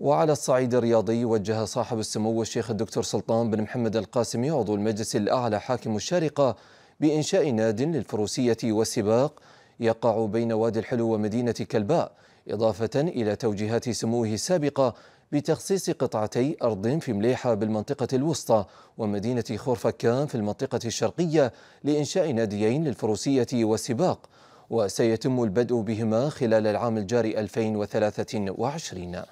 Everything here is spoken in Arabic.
وعلى الصعيد الرياضي وجه صاحب السمو الشيخ الدكتور سلطان بن محمد القاسمي عضو المجلس الأعلى حاكم الشارقة بإنشاء ناد للفروسية والسباق يقع بين وادي الحلو ومدينة كلباء إضافة إلى توجيهات سموه السابقة بتخصيص قطعتي أرض في مليحة بالمنطقة الوسطى ومدينة خورفكان في المنطقة الشرقية لإنشاء ناديين للفروسية والسباق وسيتم البدء بهما خلال العام الجاري 2023